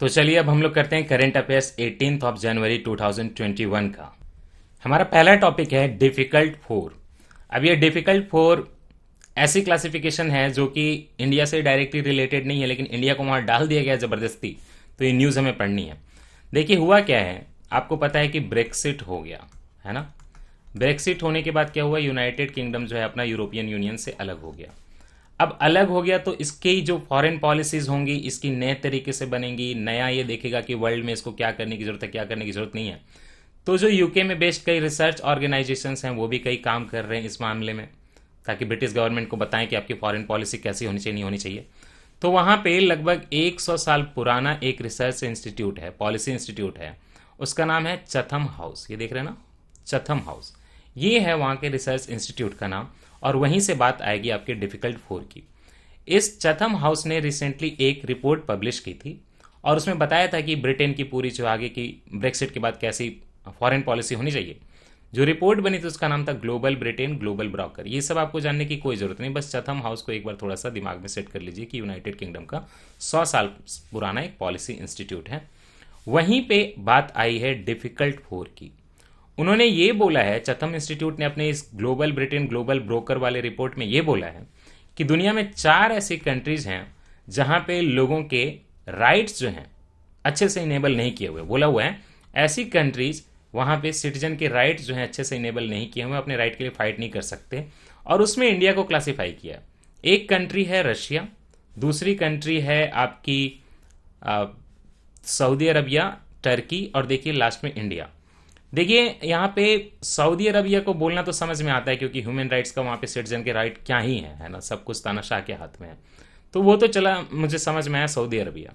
तो चलिए अब हम लोग करते हैं current affairs eighteen of January 2021 का हमारा पहला टॉपिक है डिफिकल्ट फोर अब ये डिफिकल्ट फोर ऐसी क्लासिफिकेशन है जो कि इंडिया से डायरेक्टली रिलेटेड नहीं है लेकिन इंडिया को वहाँ डाल दिया गया ज़बरदस्ती तो ये न्यूज़ हमें पढ़नी है देखिए हुआ क्या है आपको पता है कि ब्रेक्सिट हो गया है ना ब्रेक्सिट होने के बाद क्या हुआ यूनाइटेड किंगडम जो है अपना यूरोपियन यूनियन से अलग हो गया अब अलग हो गया तो इसके जो फॉरेन पॉलिसीज होंगी इसकी नए तरीके से बनेंगी नया ये देखेगा कि वर्ल्ड में इसको क्या करने की जरूरत है क्या करने की जरूरत नहीं है तो जो यूके में बेस्ड कई रिसर्च ऑर्गेनाइजेशन हैं वो भी कई काम कर रहे हैं इस मामले में ताकि ब्रिटिश गवर्नमेंट को बताएं कि आपकी फॉरेन पॉलिसी कैसी होनी चाहिए नहीं होनी चाहिए तो वहाँ पे लगभग 100 साल पुराना एक रिसर्च इंस्टीट्यूट है पॉलिसी इंस्टीट्यूट है उसका नाम है चथम हाउस ये देख रहे हैं ना चथम हाउस ये है वहाँ के रिसर्च इंस्टीट्यूट का नाम और वहीं से बात आएगी आपके डिफिकल्ट फोर की इस चथम हाउस ने रिसेंटली एक रिपोर्ट पब्लिश की थी और उसमें बताया था कि ब्रिटेन की पूरी जो आगे की ब्रेक्सिट के बाद कैसी फॉरेन पॉलिसी होनी चाहिए जो रिपोर्ट बनी थी उसका नाम था ग्लोबल ब्रिटेन ग्लोबल ब्रोकर ये सब आपको जानने की कोई ज़रूरत नहीं बस चथम हाउस को एक बार थोड़ा सा दिमाग में सेट कर लीजिए कि यूनाइटेड किंगडम का सौ साल पुराना एक पॉलिसी इंस्टीट्यूट है वहीं पे बात आई है डिफिकल्ट फोर की उन्होंने ये बोला है चथम इंस्टीट्यूट ने अपने इस ग्लोबल ब्रिटेन ग्लोबल ब्रोकर वाले रिपोर्ट में ये बोला है कि दुनिया में चार ऐसी कंट्रीज हैं जहां पे लोगों के राइट्स जो हैं अच्छे से इनेबल नहीं किए हुए बोला हुआ है ऐसी कंट्रीज वहां पे सिटीजन के राइट्स जो हैं अच्छे से इनेबल नहीं किए हुए अपने राइट के लिए फाइट नहीं कर सकते और उसमें इंडिया को क्लासीफाई किया एक कंट्री है रशिया दूसरी कंट्री है आपकी सऊदी अरबिया टर्की और देखिए लास्ट में इंडिया देखिए यहाँ पे सऊदी अरबिया को बोलना तो समझ में आता है क्योंकि ह्यूमन राइट्स का वहाँ पे सिटीजन के राइट क्या ही है है ना सब कुछ तानाशाह के हाथ में है तो वो तो चला मुझे समझ में आया सऊदी अरबिया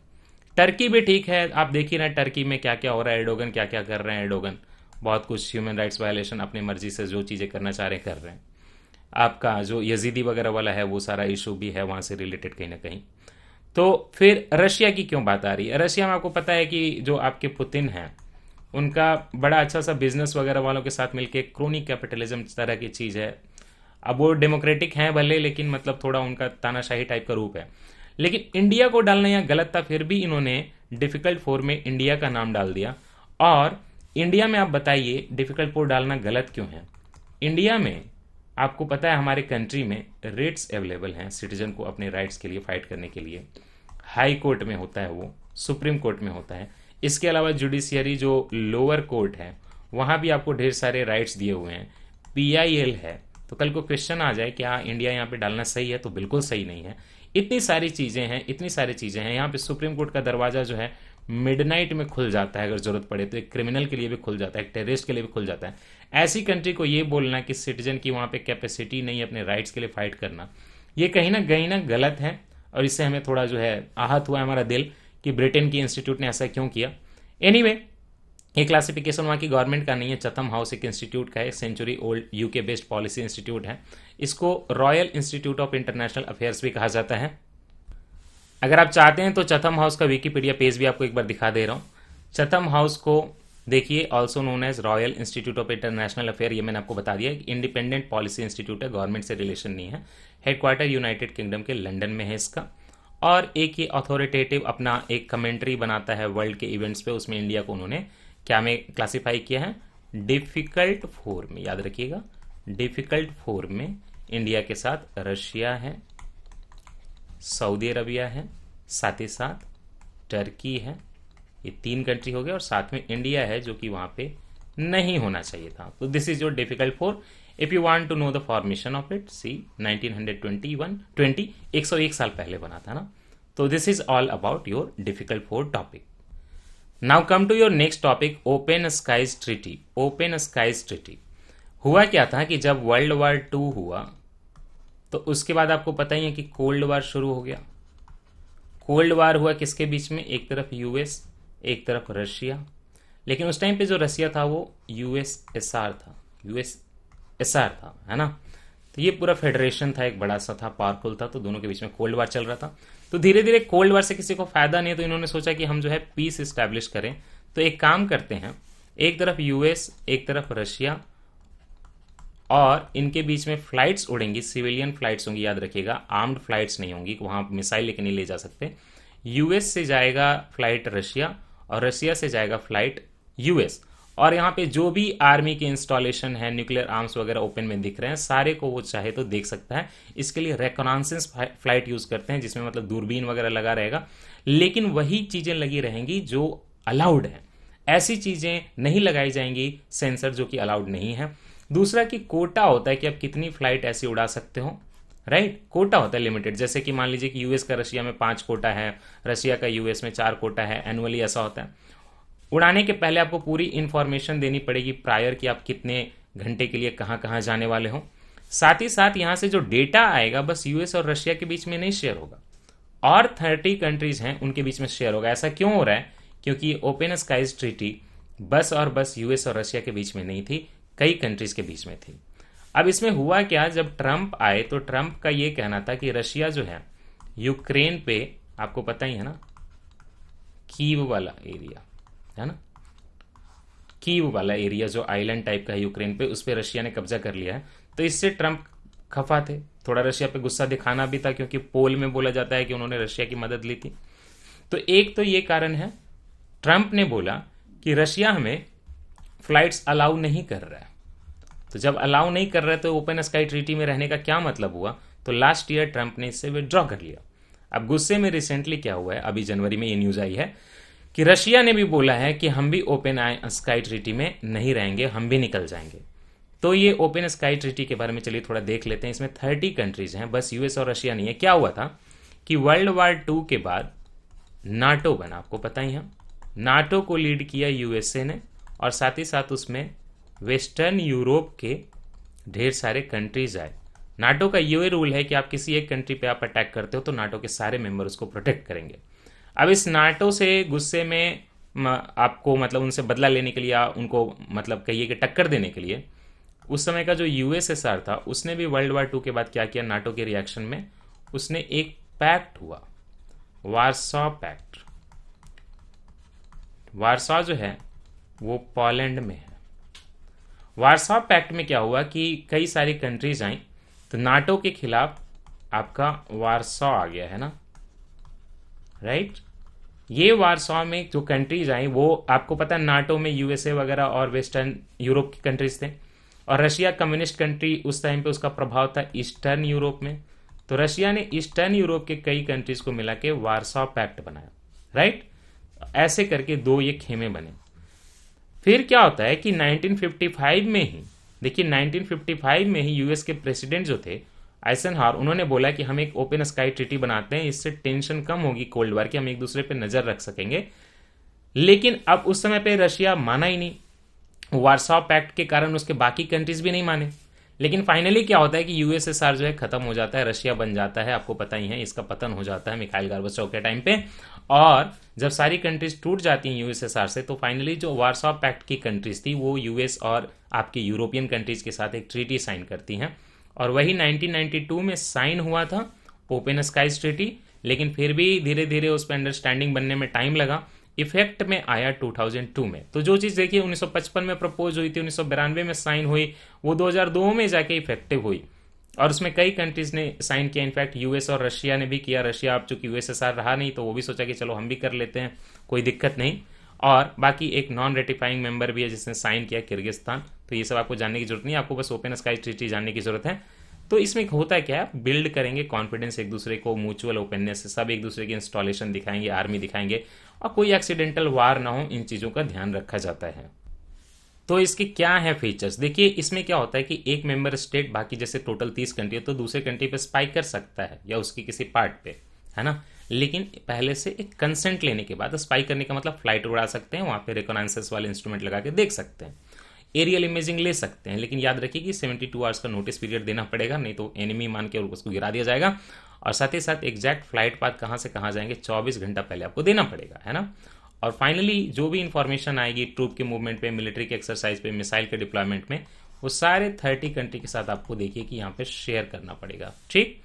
टर्की भी ठीक है आप देख ही रहे हैं टर्की में क्या क्या हो रहा है एडोगन क्या क्या कर रहे हैं एडोगन बहुत कुछ ह्यूमन राइट्स वायलेशन अपनी मर्जी से जो चीज़ें करना चाह रहे हैं कर रहे हैं आपका जो यजीदी वगैरह वाला है वो सारा इशू भी है वहाँ से रिलेटेड कहीं ना कहीं तो फिर रशिया की क्यों बात आ रही है रशिया में आपको पता है कि जो आपके पुतिन हैं उनका बड़ा अच्छा सा बिजनेस वगैरह वालों के साथ मिलके क्रोनी कैपिटलिज्म तरह की चीज़ है अब वो डेमोक्रेटिक हैं भले लेकिन मतलब थोड़ा उनका तानाशाही टाइप का रूप है लेकिन इंडिया को डालना यहाँ गलत था फिर भी इन्होंने डिफ़िकल्ट फोर में इंडिया का नाम डाल दिया और इंडिया में आप बताइए डिफ़िकल्ट फोर डालना गलत क्यों है इंडिया में आपको पता है हमारे कंट्री में रेट्स अवेलेबल हैं सिटीजन को अपने राइट्स के लिए फाइट करने के लिए हाई कोर्ट में होता है वो सुप्रीम कोर्ट में होता है इसके अलावा जुडिशियरी जो लोअर कोर्ट है वहाँ भी आपको ढेर सारे राइट्स दिए हुए हैं एल है तो कल को क्वेश्चन आ जाए क्या हाँ, इंडिया यहाँ पे डालना सही है तो बिल्कुल सही नहीं है इतनी सारी चीज़ें हैं इतनी सारी चीज़ें हैं यहाँ पे सुप्रीम कोर्ट का दरवाज़ा जो है मिडनाइट में खुल जाता है अगर ज़रूरत पड़े तो एक क्रिमिनल के लिए भी खुल जाता है एक टेररिस्ट के लिए भी खुल जाता है ऐसी कंट्री को ये बोलना कि सिटीजन की वहाँ पर कैपेसिटी नहीं अपने राइट्स के लिए फाइट करना ये कहीं ना कहीं ना गलत है और इससे हमें थोड़ा जो है आहत हुआ है हमारा दिल कि ब्रिटेन की इंस्टीट्यूट ने ऐसा क्यों किया एनी anyway, ये क्लासिफिकेशन वहाँ की गवर्नमेंट का नहीं है चतम हाउस एक इंस्टीट्यूट का है century old UK based policy institute है इसको Royal Institute of International Affairs भी कहा जाता है अगर आप चाहते हैं तो चथम हाउस का विकीपीडिया पेज भी आपको एक बार दिखा दे रहा हूँ चथम हाउस को देखिए also known as Royal Institute of International Affair ये मैंने आपको बता दिया इंडिपेंडेंट पॉलिसी इंस्टीट्यूट है गवर्नमेंट से रिलेशन नहीं है हेडक्वार्टर यूनाइटेड किंगडम के लंडन में है इसका और एक ही अथॉरिटेटिव अपना एक कमेंट्री बनाता है वर्ल्ड के इवेंट्स पे उसमें इंडिया को उन्होंने क्या में क्लासीफाई किया है डिफ़िकल्ट फोर में याद रखिएगा डिफ़िकल्ट फोर में इंडिया के साथ रशिया है सऊदी अरबिया है साथ ही साथ टर्की है ये तीन कंट्री हो गए और साथ में इंडिया है जो कि वहां पे नहीं होना चाहिए था तो this is your difficult four if you want to know the formation of it see 1921 20 101 साल पहले बना था ना तो this is all about your difficult four topic now come to your next topic open skies treaty open skies treaty हुआ क्या था कि जब वर्ल्ड वार टू हुआ तो उसके बाद आपको पता ही है कि कोल्ड वार शुरू हो गया कोल्ड वार हुआ किसके बीच में एक तरफ यूएस एक तरफ रशिया लेकिन उस टाइम पे जो रशिया था वो यूएसएसआर था यूएस एसआर था है ना तो ये पूरा फेडरेशन था एक बड़ा सा था पावरफुल था तो दोनों के बीच में कोल्ड वार चल रहा था तो धीरे धीरे कोल्ड वार से किसी को फायदा नहीं है तो इन्होंने सोचा कि हम जो है पीस स्टैब्लिश करें तो एक काम करते हैं एक तरफ यूएस एक तरफ रशिया और इनके बीच में फ्लाइट्स उड़ेंगी सिविलियन फ्लाइट्स होंगी याद रखिएगा आर्म्ड फ्लाइट्स नहीं होंगी वहां मिसाइल लेके नहीं ले जा सकते यूएस से जाएगा फ्लाइट रशिया और रशिया से जाएगा फ्लाइट यूएस और यहाँ पे जो भी आर्मी के इंस्टॉलेशन है न्यूक्लियर आर्म्स वगैरह ओपन में दिख रहे हैं सारे को वो चाहे तो देख सकता है इसके लिए रेकोनासेंस फ्लाइट यूज करते हैं जिसमें मतलब दूरबीन वगैरह लगा रहेगा लेकिन वही चीजें लगी रहेंगी जो अलाउड है ऐसी चीजें नहीं लगाई जाएंगी सेंसर जो कि अलाउड नहीं है दूसरा कि कोटा होता है कि आप कितनी फ्लाइट ऐसी उड़ा सकते हो राइट right? कोटा होता है लिमिटेड जैसे कि मान लीजिए कि यूएस का रशिया में पांच कोटा है रशिया का यूएस में चार कोटा है एनुअली ऐसा होता है उड़ाने के पहले आपको पूरी इन्फॉर्मेशन देनी पड़ेगी प्रायर कि आप कितने घंटे के लिए कहाँ कहाँ जाने वाले हों साथ ही साथ यहाँ से जो डेटा आएगा बस यूएस और रशिया के बीच में नहीं शेयर होगा और थर्टी कंट्रीज हैं उनके बीच में शेयर होगा ऐसा क्यों हो रहा है क्योंकि ओपन स्काइज ट्रीटी बस और बस यूएस और रशिया के बीच में नहीं थी कई कंट्रीज के बीच में थी अब इसमें हुआ क्या जब ट्रंप आए तो ट्रंप का यह कहना था कि रशिया जो है यूक्रेन पे आपको पता ही है ना कीव वाला एरिया है ना कीव वाला एरिया जो आइलैंड टाइप का है यूक्रेन पे उस पर रशिया ने कब्जा कर लिया है तो इससे ट्रंप खफा थे थोड़ा रशिया पे गुस्सा दिखाना भी था क्योंकि पोल में बोला जाता है कि उन्होंने रशिया की मदद ली थी तो एक तो ये कारण है ट्रंप ने बोला कि रशिया हमें फ्लाइट्स अलाउ नहीं कर रहा है तो जब अलाउ नहीं कर रहा है तो ओपन स्काई ट्रीटी में रहने का क्या मतलब हुआ तो लास्ट ईयर ट्रंप ने इससे विदड्रॉ कर लिया अब गुस्से में रिसेंटली क्या हुआ है अभी जनवरी में ये न्यूज़ आई है कि रशिया ने भी बोला है कि हम भी ओपन स्काई ट्रीटी में नहीं रहेंगे हम भी निकल जाएंगे तो ये ओपन स्काई ट्रीटी के बारे में चलिए थोड़ा देख लेते हैं इसमें थर्टी कंट्रीज हैं बस यूएस और रशिया नहीं है क्या हुआ था कि वर्ल्ड वार टू के बाद नाटो बना आपको पता ही है नाटो को लीड किया यूएसए ने और साथ ही साथ उसमें वेस्टर्न यूरोप के ढेर सारे कंट्रीज आए नाटो का ये रूल है कि आप किसी एक कंट्री पे आप अटैक करते हो तो नाटो के सारे मेंबर उसको प्रोटेक्ट करेंगे अब इस नाटो से गुस्से में आपको मतलब उनसे बदला लेने के लिए उनको मतलब कहिए कि टक्कर देने के लिए उस समय का जो यूएसएसआर था उसने भी वर्ल्ड वार टू के बाद क्या किया नाटो के रिएक्शन में उसने एक पैक्ट हुआ वारसॉ पैक्ट वारसॉ जो है वो पोलैंड में है वारसॉ पैक्ट में क्या हुआ कि कई सारी कंट्रीज आई तो नाटो के खिलाफ आपका वारसॉ आ गया है ना राइट ये वारसॉ में जो कंट्रीज आई वो आपको पता नाटो में यूएसए वगैरह और वेस्टर्न यूरोप की कंट्रीज थे और रशिया कम्युनिस्ट कंट्री उस टाइम पे उसका प्रभाव था ईस्टर्न यूरोप में तो रशिया ने ईस्टर्न यूरोप के कई कंट्रीज को मिला के वारसॉ पैक्ट बनाया राइट ऐसे करके दो ये खेमे बने फिर क्या होता है कि 1955 में ही देखिए 1955 में ही यूएस के प्रेसिडेंट जो थे आइसनहार उन्होंने बोला कि हम एक ओपन स्काई ट्रिटी बनाते हैं इससे टेंशन कम होगी कोल्ड वार की हम एक दूसरे पर नजर रख सकेंगे लेकिन अब उस समय पे रशिया माना ही नहीं वार्सा पैक्ट के कारण उसके बाकी कंट्रीज भी नहीं माने लेकिन फाइनली क्या होता है कि यूएसएसआर जो है खत्म हो जाता है रशिया बन जाता है आपको पता ही है इसका पतन हो जाता है मिखाइल गार्बचॉव के टाइम पे और जब सारी कंट्रीज टूट जाती हैं यूएसएसआर से तो फाइनली जो वार्सा पैक्ट की कंट्रीज थी वो यूएस और आपकी यूरोपियन कंट्रीज के साथ एक ट्रीटी साइन करती हैं और वही 1992 में साइन हुआ था ओपन स्काई ट्रीटी लेकिन फिर भी धीरे धीरे उस पर अंडरस्टैंडिंग बनने में टाइम लगा इफेक्ट में आया 2002 में तो जो चीज़ देखिए 1955 में प्रपोज हुई थी उन्नीस में साइन हुई वो 2002 में जाके इफेक्टिव हुई और उसमें कई कंट्रीज ने साइन किया इनफैक्ट यूएस और रशिया ने भी किया रशिया आप चूंकि यूएसएसआर रहा नहीं तो वो भी सोचा कि चलो हम भी कर लेते हैं कोई दिक्कत नहीं और बाकी एक नॉन रेटिफाइंग मेंबर भी है जिसने साइन किया किर्गिस्तान तो ये सब आपको जानने की जरूरत नहीं आपको बस ओपन स्काई ट्रीटी जानने की जरूरत है तो इसमें होता है क्या बिल्ड करेंगे कॉन्फिडेंस एक दूसरे को म्यूचुअल ओपननेस सब एक दूसरे की इंस्टॉलेशन दिखाएंगे आर्मी दिखाएंगे और कोई एक्सीडेंटल वार ना हो इन चीज़ों का ध्यान रखा जाता है तो इसके क्या है फीचर्स देखिए इसमें क्या होता है कि एक मेंबर स्टेट बाकी जैसे टोटल तीस कंट्री है तो दूसरे कंट्री पे स्पाइक कर सकता है या उसकी किसी पार्ट पे है ना लेकिन पहले से एक कंसेंट लेने के बाद स्पाइक करने का मतलब फ्लाइट उड़ा सकते हैं वहां पे रिकोनाइसेंस वाले इंस्ट्रूमेंट लगा के देख सकते हैं एरियल इमेजिंग ले सकते हैं लेकिन याद रखिए कि 72 आवर्स का नोटिस पीरियड देना पड़ेगा नहीं तो एनिमी मान के उसको गिरा दिया जाएगा और साथ ही साथ एग्जैक्ट फ्लाइट पाथ कहाँ से कहाँ जाएंगे 24 घंटा पहले आपको देना पड़ेगा है ना और फाइनली जो भी इंफॉर्मेशन आएगी ट्रूप के मूवमेंट पे मिलिट्री के एक्सरसाइज पे मिसाइल के डिप्लॉयमेंट में वो सारे थर्टी कंट्री के साथ आपको देखिए कि यहाँ पे शेयर करना पड़ेगा ठीक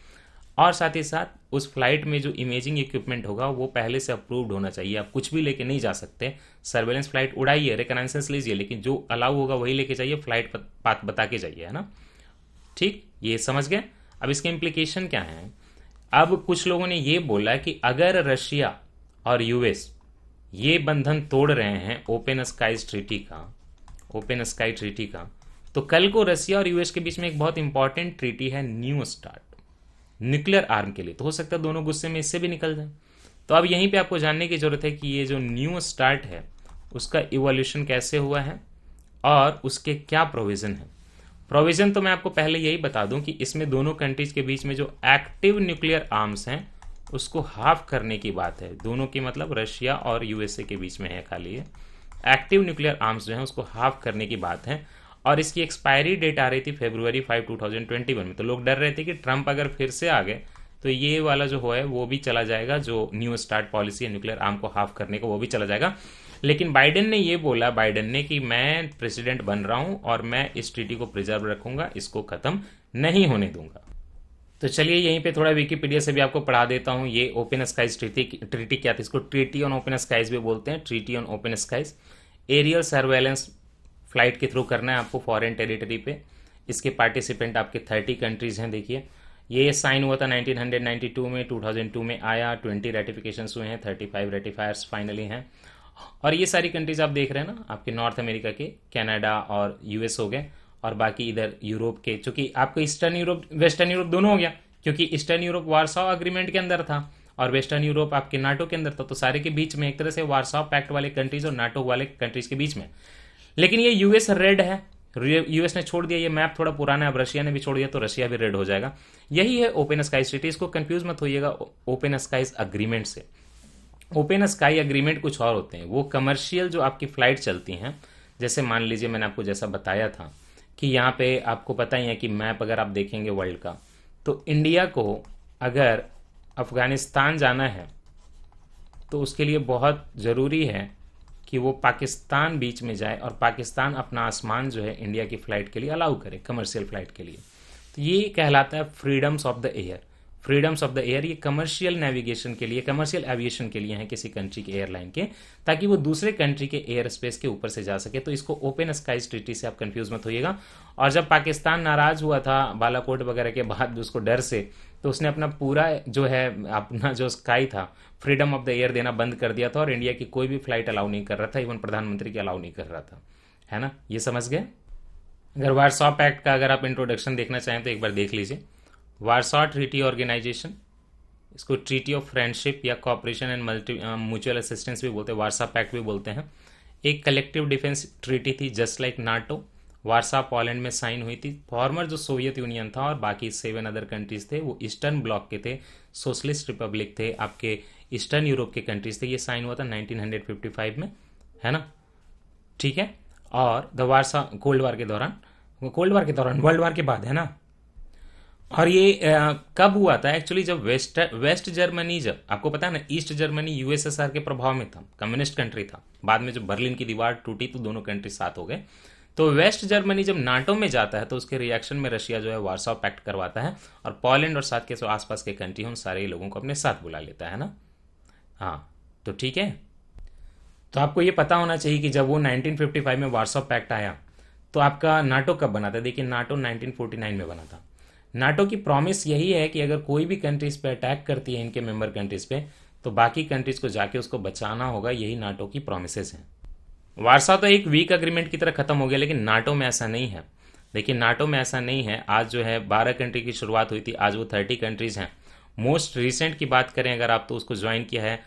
और साथ ही साथ उस फ्लाइट में जो इमेजिंग इक्विपमेंट होगा वो पहले से अप्रूव्ड होना चाहिए आप कुछ भी लेके नहीं जा सकते सर्वेलेंस फ्लाइट उड़ाइए रिकनाइसेंस लीजिए लेकिन जो अलाउ होगा वही लेके जाइए फ्लाइट पाथ बता के जाइए है ना ठीक ये समझ गए अब इसके इम्प्लीकेशन क्या है अब कुछ लोगों ने ये बोला कि अगर रशिया और यूएस ये बंधन तोड़ रहे हैं ओपन स्काईज ट्रीटी का ओपन स्काई ट्रीटी का तो कल को रशिया और यूएस के बीच में एक बहुत इंपॉर्टेंट ट्रीटी है न्यू स्टार्ट न्यूक्लियर आर्म के लिए तो हो सकता है दोनों गुस्से में इससे भी निकल जाए तो अब यहीं पे आपको जानने की ज़रूरत है कि ये जो न्यू स्टार्ट है उसका इवोल्यूशन कैसे हुआ है और उसके क्या प्रोविज़न है प्रोविज़न तो मैं आपको पहले यही बता दूं कि इसमें दोनों कंट्रीज़ के बीच में जो एक्टिव न्यूक्लियर आर्म्स हैं उसको हाफ करने की बात है दोनों के मतलब रशिया और यूएसए के बीच में है खाली है एक्टिव न्यूक्लियर आर्म्स जो है उसको हाफ करने की बात है और इसकी एक्सपायरी डेट आ रही थी February five two thousand twenty one में तो लोग डर रहे थे कि ट्रंप अगर फिर से आ गए तो ये वाला जो है वो भी चला जाएगा जो न्यू स्टार्ट पॉलिसी है न्यूक्लियर आर्म को हाफ करने का वो भी चला जाएगा लेकिन बाइडेन ने ये बोला बाइडेन ने कि मैं प्रेसिडेंट बन रहा हूं और मैं इस ट्रीटी को प्रिजर्व रखूंगा इसको खत्म नहीं होने दूंगा तो चलिए यहीं पे थोड़ा विकीपीडिया से भी आपको पढ़ा देता हूँ ये ओपन स्काइज ट्रीटी ट्रीटी क्या थी इसको ट्रीटी ऑन ओपन स्काइज भी बोलते हैं treaty on open skies aerial surveillance flight के थ्रू करना है आपको फॉरेन टेरिटरी पे इसके पार्टिसिपेंट आपके थर्टी कंट्रीज़ हैं देखिए ये साइन हुआ था 1992 में 2002 में आया 20 रेटिफिकेशन हुए हैं 35 रेटिफायर्स फाइनली हैं और ये सारी कंट्रीज़ आप देख रहे हैं ना आपके नॉर्थ अमेरिका के कनाडा और यूएस हो गए और बाकी इधर यूरोप के चूंकि आपका ईस्टर्न यूरोप वेस्टर्न यूरोप दोनों हो गया क्योंकि ईस्टर्न यूरोप वारसॉ अग्रीमेंट के अंदर था और वेस्टर्न यूरोप आपके नाटो के अंदर था तो सारे के बीच में एक तरह से वारसॉ पैक्ट वाले कंट्रीज और नाटो वाले कंट्रीज के बीच में लेकिन ये यूएस रेड है यूएस ने छोड़ दिया ये मैप थोड़ा पुराना है अब रशिया ने भी छोड़ दिया तो रशिया भी रेड हो जाएगा यही है ओपन स्काई सिटी इसको कंफ्यूज मत होइएगा ओपन स्काईज अग्रीमेंट से ओपन स्काई अग्रीमेंट कुछ और होते हैं वो कमर्शियल जो आपकी फ्लाइट चलती हैं जैसे मान लीजिए मैंने आपको जैसा बताया था कि यहाँ पे आपको पता ही है कि मैप अगर आप देखेंगे वर्ल्ड का तो इंडिया को अगर अफ़गानिस्तान जाना है तो उसके लिए बहुत ज़रूरी है कि वो पाकिस्तान बीच में जाए और पाकिस्तान अपना आसमान जो है इंडिया की फ़्लाइट के लिए अलाउ करे कमर्शियल फ़्लाइट के लिए तो ये कहलाता है freedoms of the air freedoms of the air ये कमर्शियल नेविगेशन के लिए कमर्शियल एविएशन के लिए हैं किसी कंट्री के एयरलाइन के ताकि वो दूसरे कंट्री के एयर स्पेस के ऊपर से जा सके तो इसको ओपन स्काई ट्रीटी से आप कंफ्यूज मत होइएगा और जब पाकिस्तान नाराज हुआ था बालाकोट वगैरह के बाद उसको डर से तो उसने अपना पूरा जो है अपना जो स्काई था फ्रीडम ऑफ द एयर देना बंद कर दिया था और इंडिया की कोई भी फ्लाइट अलाउ नहीं कर रहा था इवन प्रधानमंत्री की अलाउ नहीं कर रहा था है ना ये समझ गए अगर वार्सॉप एक्ट का अगर आप इंट्रोडक्शन देखना चाहें तो एक बार देख लीजिए वारसा ट्रीटी ऑर्गेनाइजेशन इसको ट्रीटी ऑफ फ्रेंडशिप या cooperation and multi mutual assistance भी बोलते हैं वारसा पैक्ट भी बोलते हैं एक कलेक्टिव डिफेंस ट्रीटी थी just like NATO Warsaw Poland में साइन हुई थी फॉर्मर जो सोवियत यूनियन था और बाकी सेवन अदर कंट्रीज थे वो ईस्टर्न ब्लॉक के थे सोशलिस्ट रिपब्लिक थे आपके ईस्टर्न यूरोप के कंट्रीज थे ये साइन हुआ था 1955 में है ना ठीक है और द वारसा कोल्ड वार के दौरान कोल्ड वार के दौरान वर्ल्ड वार के बाद है ना और ये आ, कब हुआ था एक्चुअली जब वेस्ट वेस्ट जर्मनी जब आपको पता है ना ईस्ट जर्मनी यूएसएसआर के प्रभाव में था कम्युनिस्ट कंट्री था बाद में जब बर्लिन की दीवार टूटी तो दोनों कंट्री साथ हो गए तो वेस्ट जर्मनी जब नाटो में जाता है तो उसके रिएक्शन में रशिया जो है वारसा पैक्ट करवाता है और पोलैंड और साथ के जो आसपास के कंट्री उन सारे लोगों को अपने साथ बुला लेता है ना हाँ तो ठीक है तो आपको ये पता होना चाहिए कि जब वो 1955 में वार्सा पैक्ट आया तो आपका नाटो कब बना था देखिए नाटो 1949 में बना था नाटो की प्रॉमिस यही है कि अगर कोई भी कंट्रीज पे अटैक करती है इनके मेंबर कंट्रीज पे तो बाकी कंट्रीज को जाके उसको बचाना होगा यही नाटो की प्रोमिसेस हैं वारसा तो एक वीक अग्रीमेंट की तरह खत्म हो गया लेकिन नाटो में ऐसा नहीं है देखिए नाटो में ऐसा नहीं है आज जो है बारह कंट्री की शुरुआत हुई थी आज वो थर्टी कंट्रीज हैं मोस्ट रिसेंट की बात करें अगर आप तो उसको ज्वाइन किया है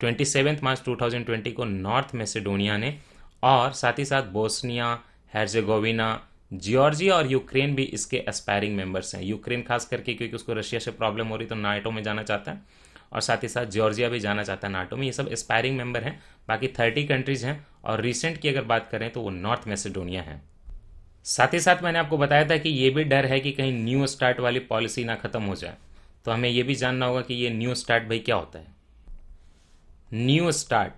twenty seventh March two thousand twenty को नॉर्थ मैसेडोनिया ने और साथ ही साथ बोस्निया हेर्जेगोविना जॉर्जिया और यूक्रेन भी इसके एस्पायरिंग मेंबर्स हैं यूक्रेन खास करके क्योंकि उसको रशिया से प्रॉब्लम हो रही तो नाटो में जाना चाहता है और साथ ही साथ जॉर्जिया भी जाना चाहता है नाटो में ये सब एस्पायरिंग मेंबर हैं बाकी थर्टी कंट्रीज हैं और रिसेंट की अगर बात करें तो वो नॉर्थ मैसेडोनिया है साथ ही साथ मैंने आपको बताया था कि ये भी डर है कि कहीं न्यू स्टार्ट वाली पॉलिसी ना खत्म हो जाए तो हमें यह भी जानना होगा कि ये न्यू स्टार्ट भाई क्या होता है न्यू स्टार्ट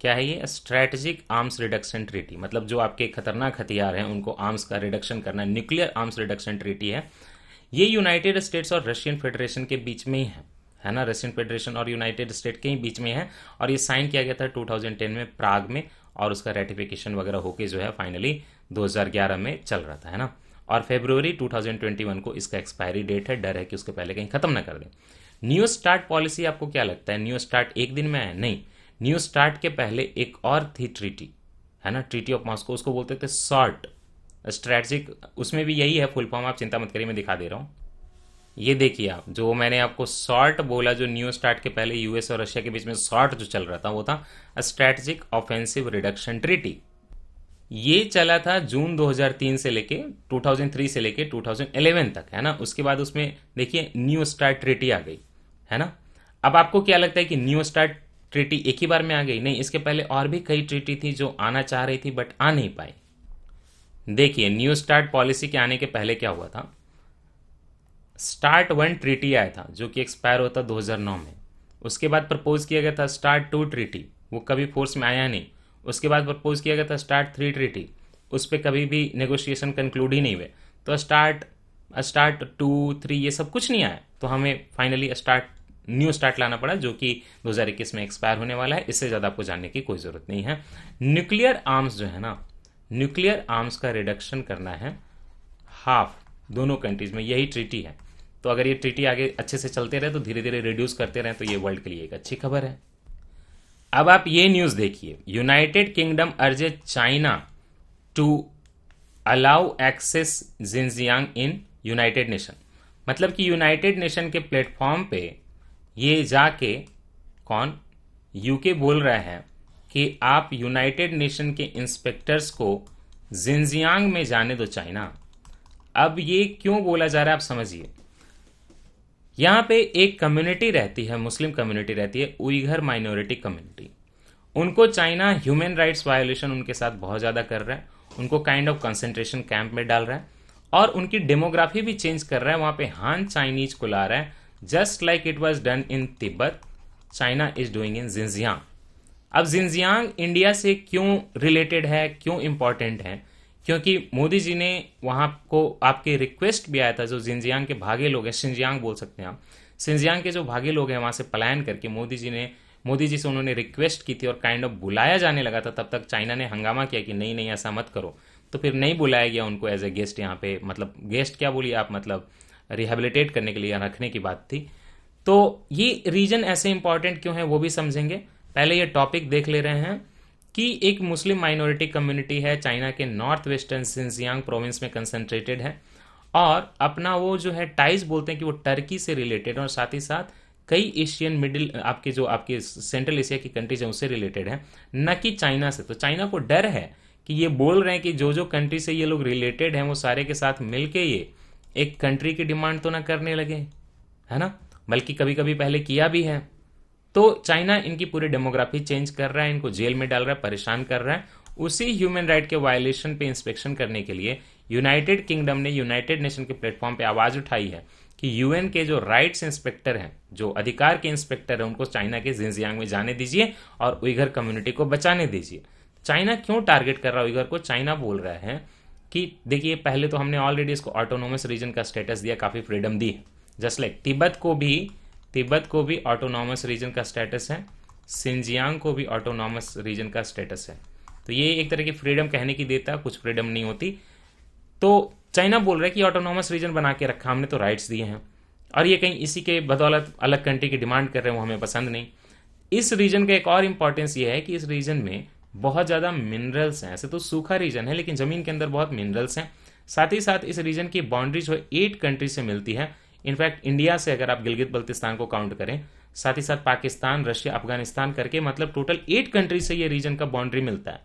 क्या है ये स्ट्रैटेजिक आर्म्स रिडक्शन ट्रीटी मतलब जो आपके खतरनाक हथियार हैं उनको आर्म्स का रिडक्शन करना है न्यूक्लियर आर्म्स रिडक्शन ट्रीटी है ये यूनाइटेड स्टेट्स और रशियन फेडरेशन के बीच में ही है है ना रशियन फेडरेशन और यूनाइटेड स्टेट के ही बीच में है और ये साइन किया गया था 2010 में प्राग में और उसका रेटिफिकेशन वगैरह होके जो है फाइनली 2011 में चल रहा था है ना और फेब्रुवरी 2021 को इसका एक्सपायरी डेट है डर है कि उसके पहले कहीं खत्म ना कर दें न्यू स्टार्ट पॉलिसी आपको क्या लगता है न्यू स्टार्ट एक दिन में है नहीं न्यू स्टार्ट के पहले एक और थी ट्रीटी है ना ट्रीटी ऑफ मॉस्को उसको बोलते थे शॉर्ट स्ट्रैटेजिक उसमें भी यही है फुल फॉर्म आप चिंता मत करिए मैं दिखा दे रहा हूँ ये देखिए आप जो मैंने आपको शॉर्ट बोला जो न्यू स्टार्ट के पहले यूएस और रशिया के बीच में शॉर्ट जो चल रहा था वो था स्ट्रैटेजिक ऑफेंसिव रिडक्शन ट्रीटी ये चला था जून 2003 से लेके 2003 से लेके 2011 तक है ना उसके बाद उसमें देखिए न्यू स्टार्ट ट्रीटी आ गई है ना अब आपको क्या लगता है कि न्यू स्टार्ट ट्रीटी एक ही बार में आ गई नहीं इसके पहले और भी कई ट्रीटी थी जो आना चाह रही थी बट आ नहीं पाई देखिए न्यू स्टार्ट पॉलिसी के आने के पहले क्या हुआ था स्टार्ट वन ट्रीटी आया था जो कि एक्सपायर होता 2009 में उसके बाद प्रपोज किया गया था स्टार्ट टू ट्रीटी वो कभी फोर्स में आया नहीं उसके बाद प्रपोज किया गया था स्टार्ट थ्री ट्रीटी उस पर कभी भी नेगोशिएशन कंक्लूड ही नहीं हुए तो स्टार्ट स्टार्ट टू थ्री ये सब कुछ नहीं आया तो हमें फाइनली स्टार्ट न्यू स्टार्ट लाना पड़ा जो कि 2021 में एक्सपायर होने वाला है इससे ज़्यादा आपको जानने की कोई ज़रूरत नहीं है न्यूक्लियर आर्म्स जो है ना न्यूक्लियर आर्म्स का रिडक्शन करना है हाफ दोनों कंट्रीज में यही ट्रीटी है तो अगर ये ट्रीटी आगे अच्छे से चलते रहे तो धीरे धीरे रिड्यूस करते रहे तो ये वर्ल्ड के लिए एक अच्छी खबर है अब आप ये न्यूज देखिए United Kingdom urge China to allow access Xinjiang in United Nation मतलब कि यूनाइटेड नेशन के प्लेटफॉर्म पे ये जाके कौन यूके बोल रहे हैं कि आप यूनाइटेड नेशन के इंस्पेक्टर्स को जिनजियांग में जाने दो चाइना अब ये क्यों बोला जा रहा है आप समझिए यहाँ पे एक कम्युनिटी रहती है मुस्लिम कम्युनिटी रहती है उइघर माइनॉरिटी कम्युनिटी उनको चाइना ह्यूमन राइट्स वायोलेशन उनके साथ बहुत ज़्यादा कर रहा है उनको काइंड ऑफ कंसेंट्रेशन कैंप में डाल रहा है और उनकी डेमोग्राफी भी चेंज कर रहा है वहाँ पे हान चाइनीज को ला रहा है just like it was done in Tibet China is doing in Xinjiang अब जिंजियांग इंडिया से क्यों रिलेटेड है क्यों इम्पोर्टेंट है क्योंकि मोदी जी ने वहाँ को आपके रिक्वेस्ट भी आया था जो जिंजियांग के भागे लोग हैं सिंजियांग बोल सकते हैं आप सिंजियांग के जो भागे लोग हैं वहाँ से पलायन करके मोदी जी ने मोदी जी से उन्होंने रिक्वेस्ट की थी और काइंड ऑफ बुलाया जाने लगा था तब तक चाइना ने हंगामा किया कि नहीं नहीं ऐसा मत करो तो फिर नहीं बुलाया गया उनको एज ए गेस्ट यहाँ पे मतलब गेस्ट क्या बोलिए आप मतलब रिहेबिलिटेट करने के लिए रखने की बात थी तो ये रीजन ऐसे इंपॉर्टेंट क्यों है वो भी समझेंगे पहले ये टॉपिक देख ले रहे हैं कि एक मुस्लिम माइनॉरिटी कम्युनिटी है चाइना के नॉर्थ वेस्टर्न सिंजियांग प्रोविंस में कंसनट्रेटेड है और अपना वो जो है टाइज बोलते हैं कि वो टर्की से रिलेटेड और साथ ही साथ कई एशियन मिडिल आपके जो आपके सेंट्रल एशिया की कंट्रीज हैं उससे रिलेटेड है न कि चाइना से तो चाइना को डर है कि ये बोल रहे हैं कि जो जो कंट्री से ये लोग रिलेटेड हैं वो सारे के साथ मिलके ये एक कंट्री की डिमांड तो ना करने लगे है ना बल्कि कभी कभी पहले किया भी है तो चाइना इनकी पूरी डेमोग्राफी चेंज कर रहा है इनको जेल में डाल रहा है परेशान कर रहा है उसी ह्यूमन राइट के वायलेशन पे इंस्पेक्शन करने के लिए यूनाइटेड किंगडम ने यूनाइटेड नेशन के प्लेटफॉर्म पे आवाज उठाई है कि यूएन के जो राइट्स इंस्पेक्टर हैं जो अधिकार के इंस्पेक्टर हैं उनको चाइना के जिंजियांग में जाने दीजिए और उइगर कम्युनिटी को बचाने दीजिए चाइना क्यों टारगेट कर रहा है उइगर को चाइना बोल रहा है कि देखिए पहले तो हमने ऑलरेडी इसको ऑटोनोमस रीजन का स्टेटस दिया काफ़ी फ्रीडम दी है जस्ट लाइक तिब्बत को भी तिब्बत को भी ऑटोनॉमस रीजन का स्टेटस है सिंजियांग को भी ऑटोनॉमस रीजन का स्टेटस है तो ये एक तरह की फ्रीडम कहने की देता कुछ फ्रीडम नहीं होती तो चाइना बोल रहा है कि ऑटोनॉमस रीजन बना के रखा हमने तो राइट्स दिए हैं और ये कहीं इसी के बदौलत अलग कंट्री की डिमांड कर रहे हैं वो हमें पसंद नहीं इस रीजन का एक और इम्पॉर्टेंस ये है कि इस रीजन में बहुत ज़्यादा मिनरल्स हैं ऐसे तो सूखा रीजन है लेकिन ज़मीन के अंदर बहुत मिनरल्स हैं साथ ही साथ इस रीजन की बाउंड्री जो एट कंट्री से मिलती है इनफैक्ट इंडिया से अगर आप गिलगित बल्तिस्तान को काउंट करें साथ ही साथ पाकिस्तान रशिया अफगानिस्तान करके मतलब टोटल एट कंट्री से यह रीजन का बाउंड्री मिलता है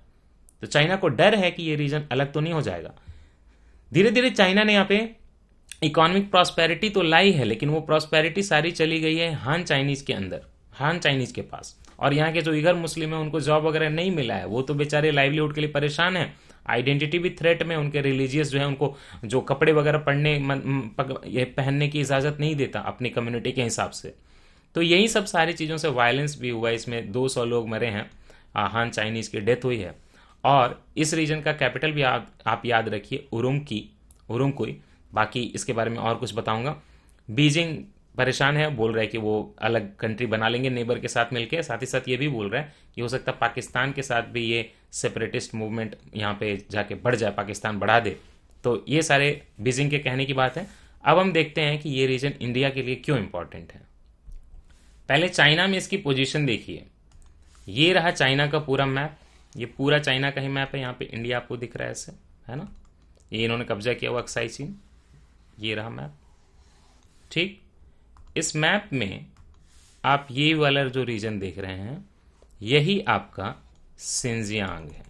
तो चाइना को डर है कि यह रीजन अलग तो नहीं हो जाएगा धीरे धीरे चाइना ने यहाँ पे इकोनॉमिक प्रॉस्पेरिटी तो लाई है लेकिन वो प्रॉस्पेरिटी सारी चली गई है हान चाइनीज के अंदर हान चाइनीज के पास और यहाँ के जो इगर मुस्लिम हैं उनको जॉब वगैरह नहीं मिला है वो तो बेचारे लाइवलीहुड के लिए परेशान हैं आइडेंटिटी भी थ्रेट में उनके रिलीजियस जो है उनको जो कपड़े वगैरह पढ़ने ये पहनने की इजाज़त नहीं देता अपनी कम्युनिटी के हिसाब से तो यही सब सारी चीज़ों से वायलेंस भी हुआ इसमें 200 लोग मरे हैं हान चाइनीज़ की डेथ हुई है और इस रीजन का कैपिटल भी आप आप याद रखिए उरुम की उरुम कोई बाकी इसके बारे में और कुछ बताऊंगा बीजिंग परेशान है बोल रहा है कि वो अलग कंट्री बना लेंगे नेबर के साथ मिलके साथ ही साथ ये भी बोल रहा है कि हो सकता है पाकिस्तान के साथ भी ये सेपरेटिस्ट मूवमेंट यहाँ पे जाके बढ़ जाए पाकिस्तान बढ़ा दे तो ये सारे बीजिंग के कहने की बात है अब हम देखते हैं कि ये रीजन इंडिया के लिए क्यों इम्पोर्टेंट है पहले चाइना में इसकी पोजीशन देखिए ये रहा चाइना का पूरा मैप ये पूरा चाइना का ही मैप है यहाँ पे इंडिया आपको दिख रहा है ऐसे है ना ये इन्होंने कब्जा किया हुआ अक्साई चीन ये रहा मैप ठीक इस मैप में आप ये वाला जो रीजन देख रहे हैं यही आपका सिंजियांग है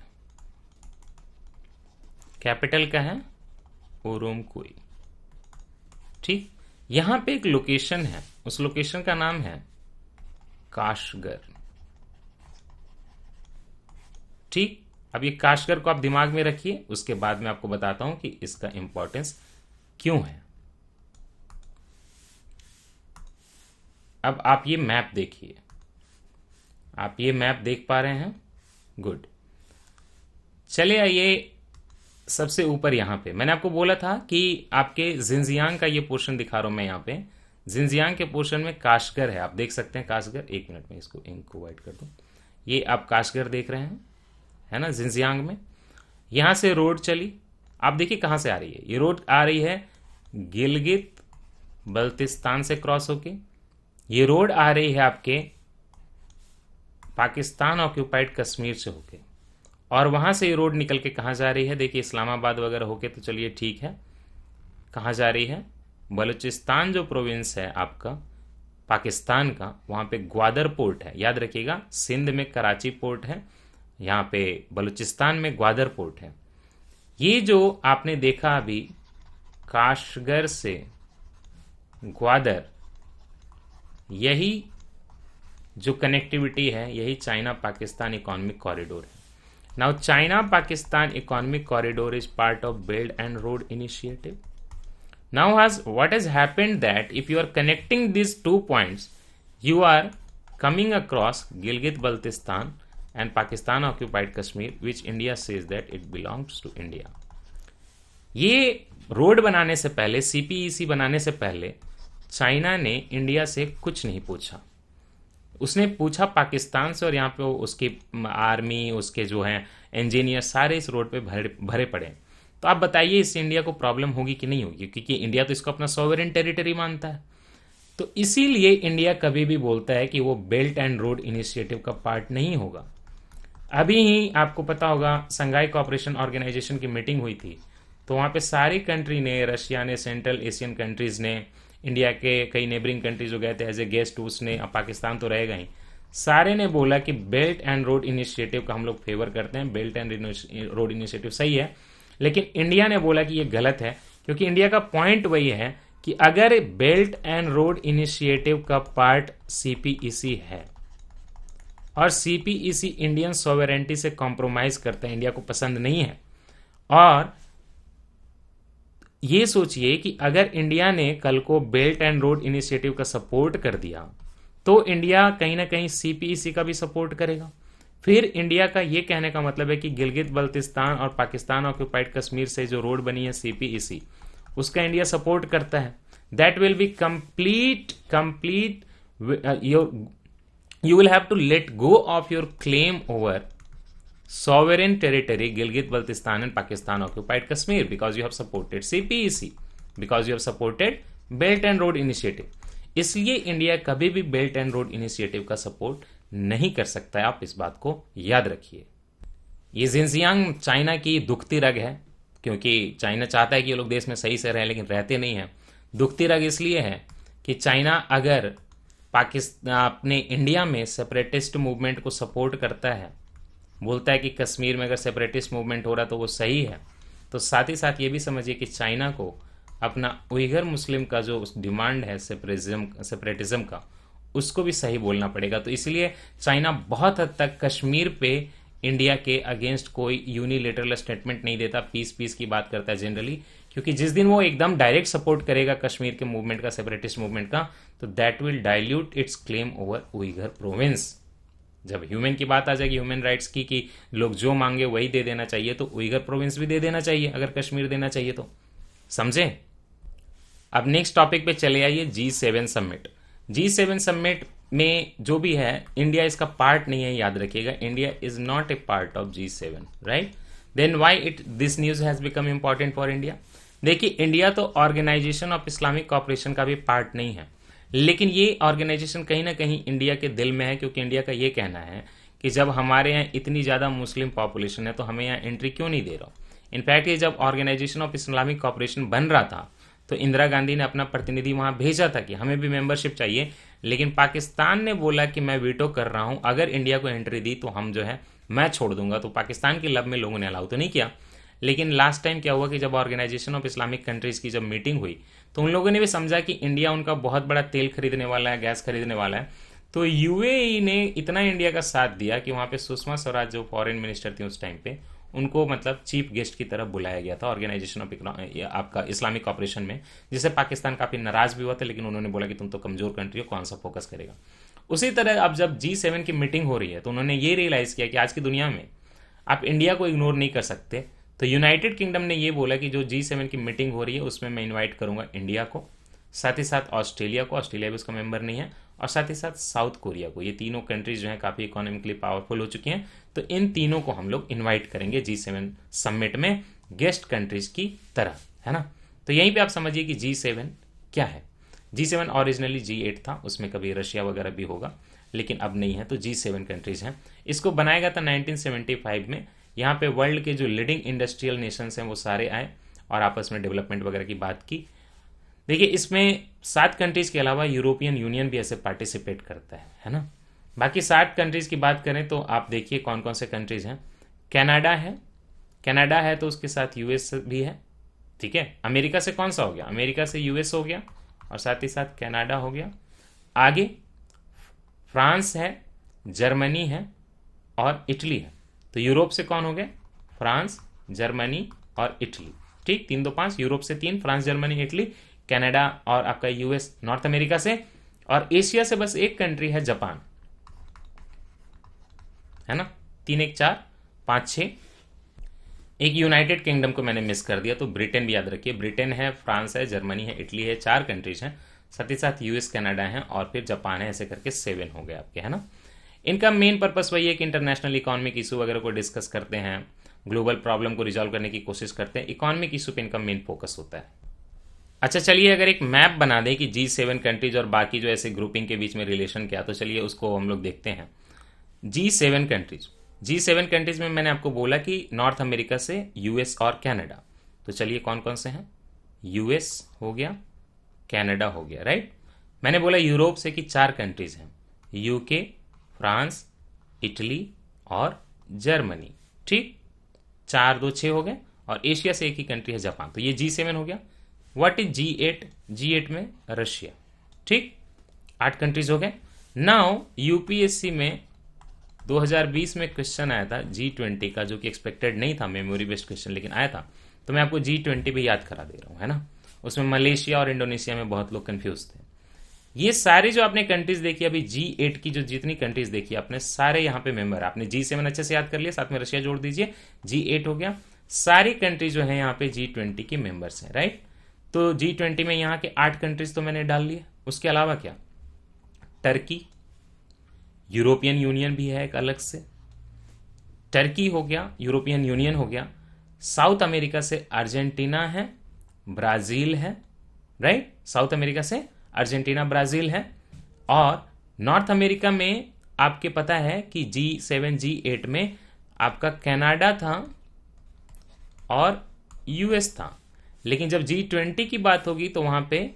कैपिटल का है ओरोम कोई ठीक यहां पे एक लोकेशन है उस लोकेशन का नाम है काशगर ठीक अब ये काशगर को आप दिमाग में रखिए उसके बाद मैं आपको बताता हूं कि इसका इंपॉर्टेंस क्यों है अब आप ये मैप देखिए आप ये मैप देख पा रहे हैं गुड चले आइए सबसे ऊपर यहां पे मैंने आपको बोला था कि आपके जिंजियांग का ये पोर्शन दिखा रहा हूं मैं यहां पे जिंजियांग के पोर्शन में काशगर है आप देख सकते हैं काशगर एक मिनट में इसको इंक को वाइट कर दूं ये आप काशगर देख रहे हैं है ना जिंजियांग में यहां से रोड चली आप देखिए कहां से आ रही है ये रोड आ रही है गिलगित बल्तिस्तान से क्रॉस होके ये रोड आ रही है आपके पाकिस्तान ऑक्यूपाइड कश्मीर से होके और वहाँ से ये रोड निकल के कहाँ जा रही है देखिए इस्लामाबाद वगैरह होके तो चलिए ठीक है कहाँ जा रही है बलूचिस्तान जो प्रोविंस है आपका पाकिस्तान का वहाँ पे ग्वादर पोर्ट है याद रखिएगा सिंध में कराची पोर्ट है यहाँ पे बलूचिस्तान में ग्वादर पोर्ट है ये जो आपने देखा अभी काशगर से ग्वादर यही जो कनेक्टिविटी है यही चाइना पाकिस्तान इकोनॉमिक कॉरिडोर है now China Pakistan economic corridor is part of belt and road initiative now has what is happened that if you are connecting this two points you are coming across Gilgit Baltistan and Pakistan occupied Kashmir which India says that it belongs to India ये road बनाने से पहले CPEC e बनाने से पहले China ने India से कुछ नहीं पूछा उसने पूछा पाकिस्तान से और यहाँ पे उसकी आर्मी उसके जो हैं इंजीनियर सारे इस रोड पे भरे भरे पड़े तो आप बताइए इससे इंडिया को प्रॉब्लम होगी कि नहीं होगी क्योंकि इंडिया तो इसको अपना सॉवरन टेरिटरी मानता है तो इसीलिए इंडिया कभी भी बोलता है कि वो बेल्ट एंड रोड इनिशिएटिव का पार्ट नहीं होगा अभी ही आपको पता होगा संघाई कॉपरेशन ऑर्गेनाइजेशन की मीटिंग हुई थी तो वहाँ पे सारी कंट्री ने रशिया ने सेंट्रल एशियन कंट्रीज़ ने इंडिया के कई नेबरिंग कंट्रीज हो गए थे एज ए गेस्ट उसने पाकिस्तान तो रहेगा ही सारे ने बोला कि बेल्ट एंड रोड इनिशिएटिव का हम लोग फेवर करते हैं बेल्ट एंड रोड इनिशिएटिव सही है लेकिन इंडिया ने बोला कि ये गलत है क्योंकि इंडिया का पॉइंट वही है कि अगर बेल्ट एंड रोड इनिशिएटिव का पार्ट सीपीईसी e है और सीपीईसी इंडियन सॉवरेंटी से कॉम्प्रोमाइज करता है इंडिया को पसंद नहीं है और ये सोचिए कि अगर इंडिया ने कल को बेल्ट एंड रोड इनिशिएटिव का सपोर्ट कर दिया तो इंडिया कहीं ना कहीं सीपीईसी e का भी सपोर्ट करेगा फिर इंडिया का ये कहने का मतलब है कि गिलगित बल्तिस्तान और पाकिस्तान ऑक्यूपाइड कश्मीर से जो रोड बनी है सीपीईसी e उसका इंडिया सपोर्ट करता है that will be complete complete your you will have to let go of your claim over sovereign territory Gilgit Baltistan and Pakistan occupied Kashmir because you have supported CPEC e because you have supported Belt and Road Initiative इसलिए India कभी भी belt and road initiative का support नहीं कर सकता है आप इस बात को याद रखिए ये जिनजियांग चाइना की दुखती रग है क्योंकि चाइना चाहता है कि ये लोग देश में सही से रहें लेकिन रहते नहीं हैं दुखती रग इसलिए है कि चाइना अगर पाकिस्तान अपने इंडिया में सेपरेटिस्ट मूवमेंट को सपोर्ट करता है बोलता है कि कश्मीर में अगर सेपरेटिस्ट मूवमेंट हो रहा तो वो सही है तो साथ ही साथ ये भी समझिए कि चाइना को अपना उइगर मुस्लिम का जो डिमांड है सेपरेटिज्म सेपरेटिज्म का उसको भी सही बोलना पड़ेगा तो इसलिए चाइना बहुत हद तक कश्मीर पे इंडिया के अगेंस्ट कोई यूनिलेटरल स्टेटमेंट नहीं देता पीस पीस की बात करता है जनरली क्योंकि जिस दिन वो एकदम डायरेक्ट सपोर्ट करेगा कश्मीर के मूवमेंट का सेपरेटिस्ट मूवमेंट का तो that will dilute its claim over Uyghur province जब ह्यूमन की बात आ जाएगी ह्यूमन राइट्स की कि लोग जो मांगे वही दे देना चाहिए तो उइगर प्रोविंस भी दे देना चाहिए अगर कश्मीर देना चाहिए तो समझे अब नेक्स्ट टॉपिक पे चले आइए G seven summit G seven summit में जो भी है इंडिया इसका पार्ट नहीं है याद रखिएगा India is not a part of G seven right then why it this news has become important for India देखिए इंडिया तो ऑर्गेनाइजेशन ऑफ इस्लामिक कॉपरेशन का भी पार्ट नहीं है लेकिन ये ऑर्गेनाइजेशन कहीं ना कहीं इंडिया के दिल में है क्योंकि इंडिया का ये कहना है कि जब हमारे यहाँ इतनी ज़्यादा मुस्लिम पॉपुलेशन है तो हमें यहाँ एंट्री क्यों नहीं दे रहा इनफैक्ट ये जब ऑर्गेनाइजेशन ऑफ इस्लामिक कॉपरेशन बन रहा था तो इंदिरा गांधी ने अपना प्रतिनिधि वहाँ भेजा था कि हमें भी मेंबरशिप चाहिए लेकिन पाकिस्तान ने बोला कि मैं वीटो कर रहा हूँ अगर इंडिया को एंट्री दी तो हम जो है मैं छोड़ दूंगा तो पाकिस्तान के लब में लोगों ने अलाउ तो नहीं किया लेकिन लास्ट टाइम क्या हुआ कि जब ऑर्गेनाइजेशन ऑफ इस्लामिक कंट्रीज़ की जब मीटिंग हुई तो उन लोगों ने भी समझा कि इंडिया उनका बहुत बड़ा तेल खरीदने वाला है गैस खरीदने वाला है तो यूएई ने इतना इंडिया का साथ दिया कि वहाँ पे सुषमा स्वराज जो फॉरेन मिनिस्टर थी उस टाइम पे उनको मतलब चीफ गेस्ट की तरफ बुलाया गया था ऑर्गेनाइजेशन ऑफ आपका इस्लामिक ऑपरेशन में जिससे पाकिस्तान काफ़ी नाराज भी हुआ था लेकिन उन्होंने बोला कि तुम तो कमज़ोर कंट्री हो कौन सा फोकस करेगा उसी तरह अब जब जी सेवन की मीटिंग हो रही है तो उन्होंने ये रियलाइज़ किया कि आज की दुनिया में आप इंडिया को इग्नोर नहीं कर सकते तो यूनाइटेड किंगडम ने ये बोला कि जो जी सेवन की मीटिंग हो रही है उसमें मैं इन्वाइट करूंगा इंडिया को साथ ही साथ ऑस्ट्रेलिया को ऑस्ट्रेलिया भी उसका मेंबर नहीं है और साथ ही साथ साउथ कोरिया को ये तीनों कंट्रीज जो है काफ़ी इकोनॉमिकली पावरफुल हो चुकी हैं तो इन तीनों को हम लोग इन्वाइट करेंगे जी सेवन समिट में गेस्ट कंट्रीज की तरह है ना तो यहीं पे आप समझिए कि जी सेवन क्या है G seven originally G eight था उसमें कभी रशिया वगैरह भी होगा लेकिन अब नहीं है तो जी सेवन कंट्रीज हैं इसको बनाया गया था 1975 में यहाँ पे वर्ल्ड के जो लीडिंग इंडस्ट्रियल नेशंस हैं वो सारे आए और आपस में डेवलपमेंट वगैरह की बात की देखिए इसमें सात कंट्रीज के अलावा यूरोपियन यूनियन भी ऐसे पार्टिसिपेट करता है है ना बाकी सात कंट्रीज की बात करें तो आप देखिए कौन कौन से कंट्रीज हैं कनाडा है कनाडा है तो उसके साथ यूएस भी है ठीक है अमेरिका से कौन सा हो गया अमेरिका से यूएस हो गया और साथ ही साथ कनाडा हो गया आगे फ्रांस है जर्मनी है और इटली है तो यूरोप से कौन हो गए फ्रांस जर्मनी और इटली ठीक तीन दो पांच यूरोप से तीन फ्रांस जर्मनी इटली कनाडा और आपका यूएस नॉर्थ अमेरिका से और एशिया से बस एक कंट्री है जापान है ना तीन एक चार पांच छ एक यूनाइटेड किंगडम को मैंने मिस कर दिया तो ब्रिटेन भी याद रखिए ब्रिटेन है फ्रांस है जर्मनी है इटली है चार कंट्रीज हैं साथ ही साथ यूएस कनाडा है और फिर जापान है ऐसे करके सेवन हो गए आपके है ना इनका मेन पर्पस वही है कि इंटरनेशनल इकोनॉमिक इशू वगैरह को डिस्कस करते हैं ग्लोबल प्रॉब्लम को रिजॉल्व करने की कोशिश करते हैं इकोनॉमिक इशू पर इनका मेन फोकस होता है अच्छा चलिए अगर एक मैप बना दें कि जी सेवन कंट्रीज और बाकी जो ऐसे ग्रुपिंग के बीच में रिलेशन क्या तो चलिए उसको हम लोग देखते हैं G seven countries G seven countries में मैंने आपको बोला कि नॉर्थ अमेरिका से यूएस और कनाडा तो चलिए कौन कौन से हैं यूएस हो गया कनाडा हो गया राइट मैंने बोला यूरोप से कि चार कंट्रीज हैं यूके फ्रांस इटली और जर्मनी ठीक चार दो छ हो गए और एशिया से एक ही कंट्री है जापान तो ये जी सेवन हो गया what is G eight G eight में रशिया ठीक आठ कंट्रीज हो गए नाउ यूपीएससी में 2020 में क्वेश्चन आया था जी ट्वेंटी का जो कि एक्सपेक्टेड नहीं था मेमोरी बेस्ड क्वेश्चन लेकिन आया था तो मैं आपको जी ट्वेंटी भी याद करा दे रहा हूं है ना उसमें मलेशिया और इंडोनेशिया में बहुत लोग कंफ्यूज थे ये सारी जो आपने कंट्रीज देखी अभी जी एट की जो जितनी कंट्रीज देखी आपने सारे यहां पे मेंबर आपने जी सेवन अच्छे से याद कर लिया साथ में रशिया जोड़ दीजिए जी एट हो गया सारी कंट्रीज जो है यहां पे जी ट्वेंटी की मेंबर्स हैं राइट तो जी ट्वेंटी में यहां के आठ कंट्रीज तो मैंने डाल लिया उसके अलावा क्या टर्की यूरोपियन यूनियन भी है एक अलग से टर्की हो गया यूरोपियन यूनियन हो गया साउथ अमेरिका से अर्जेंटीना है ब्राज़ील है राइट साउथ अमेरिका से अर्जेंटीना ब्राज़ील है और नॉर्थ अमेरिका में आपके पता है कि जी सेवन जी एट में आपका कनाडा था और यूएस था लेकिन जब जी ट्वेंटी की बात होगी तो वहां पे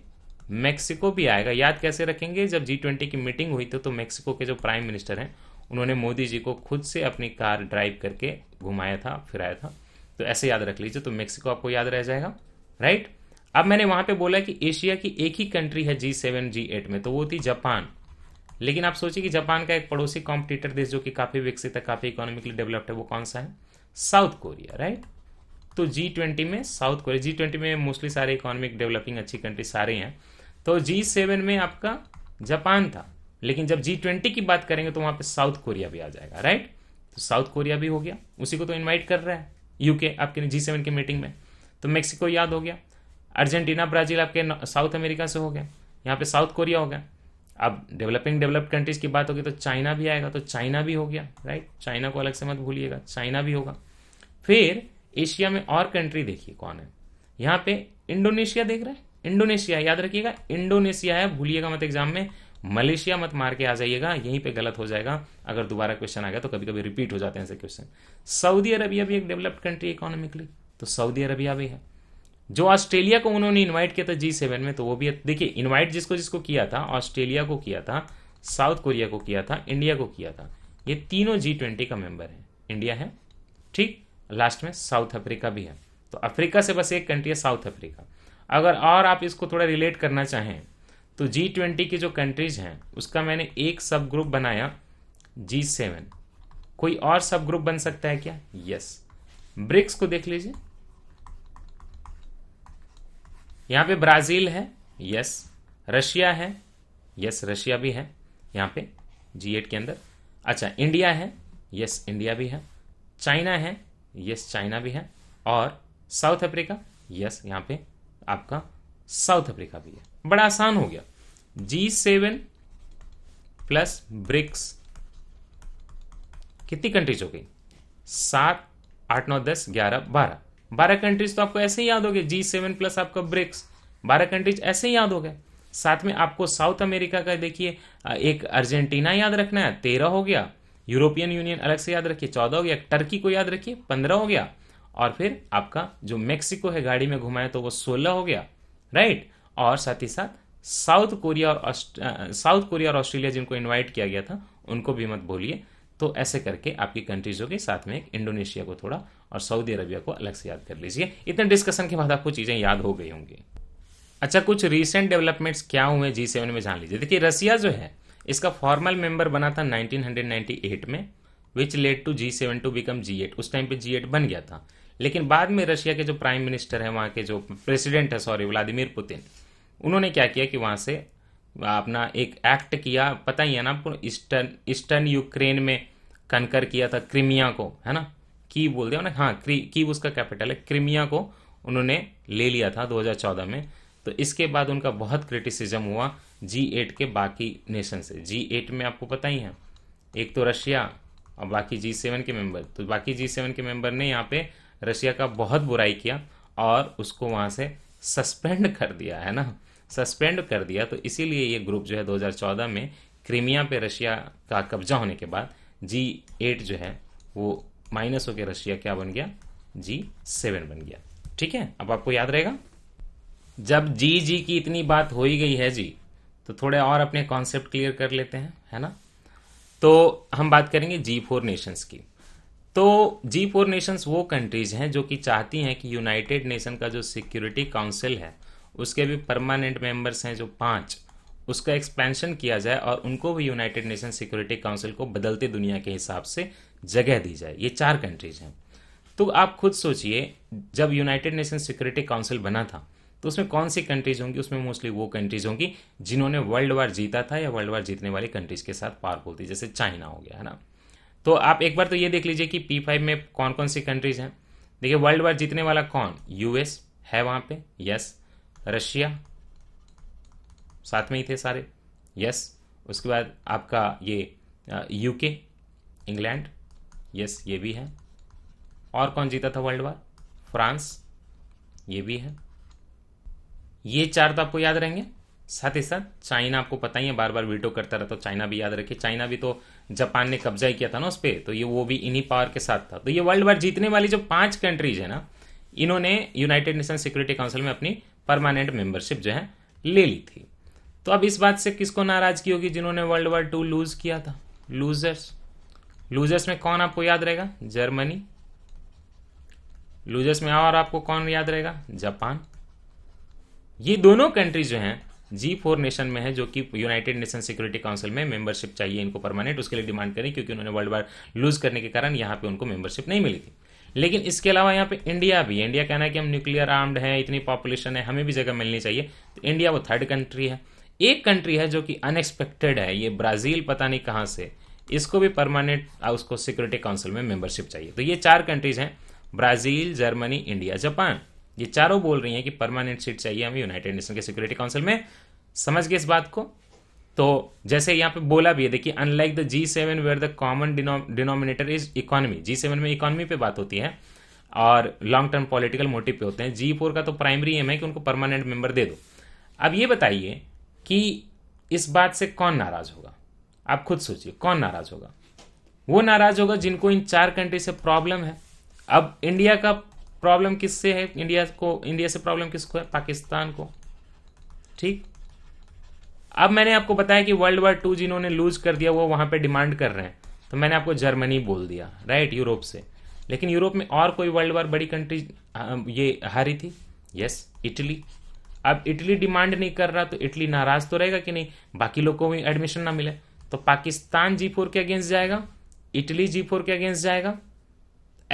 मेक्सिको भी आएगा याद कैसे रखेंगे जब जी ट्वेंटी की मीटिंग हुई थी तो, तो मेक्सिको के जो प्राइम मिनिस्टर हैं उन्होंने मोदी जी को खुद से अपनी कार ड्राइव करके घुमाया था फिराया था तो ऐसे याद रख लीजिए तो मेक्सिको आपको याद रह जाएगा राइट अब मैंने वहां पे बोला कि एशिया की एक ही कंट्री है जी सेवन जी एट में तो वो थी जापान लेकिन आप सोचिए कि जापान का एक पड़ोसी कॉम्पिटिटर देश जो कि काफी विकसित है काफी इकोनॉमिकली डेवलप्ड है वो कौन सा है साउथ कोरिया राइट तो जी ट्वेंटी में साउथ कोरिया जी ट्वेंटी में मोस्टली सारे इकोनॉमिक डेवलपिंग अच्छी कंट्री सारे हैं तो जी सेवन में आपका जापान था लेकिन जब जी ट्वेंटी की बात करेंगे तो वहां पे साउथ कोरिया भी आ जाएगा राइट तो साउथ कोरिया भी हो गया उसी को तो इन्वाइट कर रहा है यूके आपके जी सेवन की मीटिंग में तो मेक्सिको याद हो गया अर्जेंटीना ब्राजील आपके साउथ अमेरिका से हो गया यहाँ पे साउथ कोरिया हो गया अब डेवलपिंग डेवलप्ड कंट्रीज की बात होगी तो चाइना भी आएगा तो चाइना भी हो गया राइट चाइना को अलग से मत भूलिएगा चाइना भी होगा फिर एशिया में और कंट्री देखिए कौन है यहाँ पे इंडोनेशिया देख रहे हैं इंडोनेशिया याद रखिएगा इंडोनेशिया है भूलिएगा मत एग्जाम में मलेशिया मत मार के आ जाइएगा यहीं पे गलत हो जाएगा अगर दोबारा क्वेश्चन आ गया तो कभी कभी रिपीट हो जाते हैं ऐसे क्वेश्चन सऊदी अरबिया भी एक डेवलप्ड कंट्री इकोनॉमिकली तो सऊदी अरबिया भी है जो ऑस्ट्रेलिया को उन्होंने इनवाइट किया था जी सेवन में तो वो भी देखिए इनवाइट जिसको जिसको किया था ऑस्ट्रेलिया को किया था साउथ कोरिया को किया था इंडिया को किया था ये तीनों जी ट्वेंटी का मेंबर है इंडिया है ठीक लास्ट में साउथ अफ्रीका भी है तो अफ्रीका से बस एक कंट्री है साउथ अफ्रीका अगर और आप इसको थोड़ा रिलेट करना चाहें तो जी ट्वेंटी की जो कंट्रीज हैं उसका मैंने एक सब ग्रुप बनाया जी सेवन कोई और सब ग्रुप बन सकता है क्या यस ब्रिक्स को देख लीजिए यहां पे ब्राज़ील है यस रशिया है यस रशिया भी है यहाँ पे जी एट के अंदर अच्छा इंडिया है यस इंडिया भी है चाइना है यस चाइना भी है और साउथ अफ्रीका यस यहां पे आपका साउथ अफ्रीका भी है बड़ा आसान हो गया जी सेवन प्लस ब्रिक्स कितनी कंट्रीज हो गई सात आठ नौ दस ग्यारह बारह बारह कंट्रीज तो आपको ऐसे ही याद हो गए जी सेवन प्लस आपका ब्रिक्स बारह कंट्रीज ऐसे ही याद हो गए साथ में आपको साउथ अमेरिका का देखिए एक अर्जेंटीना याद रखना है तेरह हो गया यूरोपियन यूनियन अलग से याद रखिए चौदह हो गया टर्की को याद रखिए पंद्रह हो गया और फिर आपका जो मेक्सिको है गाड़ी में घुमाए तो वो सोलह हो गया राइट और साथ ही साथ साउथ कोरिया और साउथ कोरिया और ऑस्ट्रेलिया जिनको इन्वाइट किया गया था उनको भी मत भूलिए तो ऐसे करके आपकी कंट्रीज होगी साथ में एक इंडोनेशिया को थोड़ा और सऊदी अरबिया को अलग से याद कर लीजिए इतने डिस्कशन के बाद आपको चीज़ें याद हो गई होंगी अच्छा कुछ रिसेंट डेवलपमेंट्स क्या हुए जी सेवन में जान लीजिए देखिए रसिया जो है इसका फॉर्मल मेंबर बना था 1998 में which led to G seven to become G eight उस टाइम पे जी एट बन गया था लेकिन बाद में रशिया के जो प्राइम मिनिस्टर है वहां के जो प्रेसिडेंट है सॉरी व्लादिमिर पुतिन उन्होंने क्या किया कि वहां से अपना एक एक्ट किया पता ही है ना आपको ईस्टर्न ईस्टर्न यूक्रेन में कनकर किया था क्रिमिया को है ना की बोल दिया ना हाँ क्री की उसका कैपिटल है क्रिमिया को उन्होंने ले लिया था 2014 में तो इसके बाद उनका बहुत क्रिटिसिज्म हुआ जी एट के बाकी नेशन से जी एट में आपको पता ही है एक तो रशिया और बाकी जी सेवन के मेंबर तो बाकी जी सेवन के मेंबर ने यहाँ पे रशिया का बहुत बुराई किया और उसको वहाँ से सस्पेंड कर दिया है ना सस्पेंड कर दिया तो इसीलिए ये ग्रुप जो है 2014 में क्रीमिया पे रशिया का कब्जा होने के बाद जी एट जो है वो माइनस होकर रशिया क्या बन गया जी सेवन बन गया ठीक है अब आपको याद रहेगा जब जी जी की इतनी बात हो ही गई है जी तो थोड़े और अपने कॉन्सेप्ट क्लियर कर लेते हैं है ना तो हम बात करेंगे जी फोर नेशंस की तो जी फोर नेशंस वो कंट्रीज हैं जो कि चाहती हैं कि यूनाइटेड नेशन का जो सिक्योरिटी काउंसिल है उसके भी परमानेंट मेंबर्स हैं जो पाँच उसका एक्सपेंशन किया जाए और उनको भी यूनाइटेड नेशन सिक्योरिटी काउंसिल को बदलती दुनिया के हिसाब से जगह दी जाए ये चार कंट्रीज हैं तो आप खुद सोचिए जब यूनाइटेड नेशन सिक्योरिटी काउंसिल बना था तो उसमें कौन सी कंट्रीज होंगी उसमें मोस्टली वो कंट्रीज होंगी जिन्होंने वर्ल्ड वार जीता था या वर्ल्ड वार जीतने वाली कंट्रीज के साथ पार थी जैसे चाइना हो गया है ना तो आप एक बार तो ये देख लीजिए कि पी फाइव में कौन कौन सी कंट्रीज हैं देखिए वर्ल्ड वार जीतने वाला कौन यूएस है वहाँ पे यस रशिया साथ में ही थे सारे यस उसके बाद आपका ये यूके इंग्लैंड यस ये भी है और कौन जीता था वर्ल्ड वार फ्रांस ये भी है ये चार तो आपको याद रहेंगे साथ ही साथ चाइना आपको पता ही है बार बार वीटो करता रहता तो चाइना भी याद रखिए चाइना भी तो जापान ने कब्जा ही किया था ना उस पर तो ये वो भी इन्हीं पावर के साथ था तो ये वर्ल्ड वार जीतने वाली जो पांच कंट्रीज है ना इन्होंने यूनाइटेड नेशन सिक्योरिटी काउंसिल में अपनी परमानेंट मेंबरशिप जो है ले ली थी तो अब इस बात से किसको नाराजगी होगी जिन्होंने वर्ल्ड वॉर टू लूज किया था लूजर्स लूजर्स में कौन आपको याद रहेगा जर्मनी लूजर्स में और आपको कौन याद रहेगा जापान ये दोनों कंट्री जो हैं जी फोर नेशन में है जो कि यूनाइटेड नेशन सिक्योरिटी काउंसिल में मेंबरशिप चाहिए इनको परमानेंट उसके लिए डिमांड करें क्योंकि उन्होंने वर्ल्ड वार लूज करने के कारण यहां पे उनको मेंबरशिप नहीं मिली थी लेकिन इसके अलावा यहाँ पे इंडिया भी है इंडिया कहना है कि हम न्यूक्लियर आर्म्ड हैं इतनी पॉपुलेशन है हमें भी जगह मिलनी चाहिए तो इंडिया वो थर्ड कंट्री है एक कंट्री है जो कि अनएक्सपेक्टेड है ये ब्राज़ील पता नहीं कहाँ से इसको भी परमानेंट उसको सिक्योरिटी काउंसिल में मेंबरशिप चाहिए तो ये चार कंट्रीज हैं ब्राज़ील जर्मनी इंडिया जापान ये चारों बोल रही हैं कि परमानेंट सीट चाहिए हमें यूनाइटेड नेशन के सिक्योरिटी काउंसिल में समझ गए इस बात को तो जैसे यहाँ पे बोला भी है देखिए unlike the G seven where the common denominator is economy G seven में इकोनॉमी पे बात होती है और लॉन्ग टर्म पॉलिटिकल मोटिव पे होते हैं जी फोर का तो प्राइमरी एम है कि उनको परमानेंट मेंबर दे दो अब ये बताइए कि इस बात से कौन नाराज होगा आप खुद सोचिए कौन नाराज होगा वो नाराज होगा जिनको इन चार कंट्री से प्रॉब्लम है अब इंडिया का प्रॉब्लम किससे है इंडिया को इंडिया से प्रॉब्लम किसको है पाकिस्तान को ठीक अब मैंने आपको बताया कि वर्ल्ड वार टू जिन्होंने लूज कर दिया वो वहां पर डिमांड कर रहे हैं तो मैंने आपको जर्मनी बोल दिया राइट यूरोप से लेकिन यूरोप में और कोई वर्ल्ड वार बड़ी कंट्री ये हारी थी यस इटली अब इटली डिमांड नहीं कर रहा तो इटली नाराज तो रहेगा कि नहीं बाकी लोगों को भी एडमिशन ना मिले तो पाकिस्तान जी फोर के अगेंस्ट जाएगा इटली जी फोर के अगेंस्ट जाएगा